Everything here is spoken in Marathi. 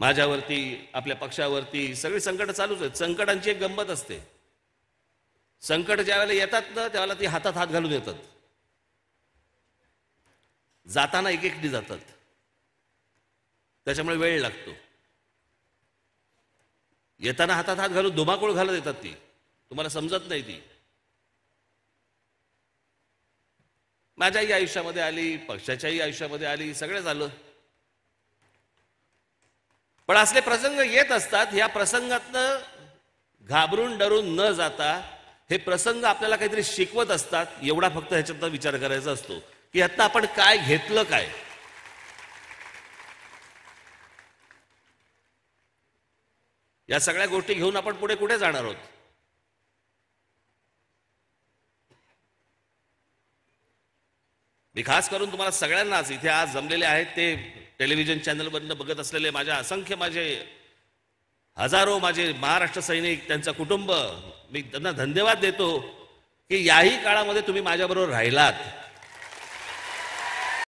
माझ्यावरती आपल्या पक्षावरती सगळी संकट चालूच आहेत संकटांची एक गंमत असते संकट ज्यावेळेला येतात ना त्यावेळेला ती हातात हात घालून येतात जाताना एक एकटी जातात त्याच्यामुळे वेळ लागतो येताना हातात हात घालून धुमाकूळ घालत येतात ती तुम्हाला समजत नाही ती माझ्याही आयुष्यामध्ये आली पक्षाच्याही आयुष्यामध्ये आली सगळं झालं पण असले प्रसंग येत असतात या प्रसंगातनं घाबरून डरून न जाता हे प्रसंग आपल्याला काहीतरी शिकवत असतात एवढा फक्त ह्याच्यात विचार करायचा असतो की आत्ता आपण काय घेतलं काय या सगळ्या गोष्टी घेऊन आपण पुढे कुठे जाणार आहोत मी खास करून तुम्हाला सगळ्यांनाच इथे आज जमलेले आहेत ते टेलिव्हिजन चॅनलवरनं बघत असलेले माझ्या असंख्य माझे हजारो माझे महाराष्ट्र सैनिक त्यांचं कुटुंब मी त्यांना धन्यवाद देतो की याही काळामध्ये तुम्ही माझ्याबरोबर राहिलात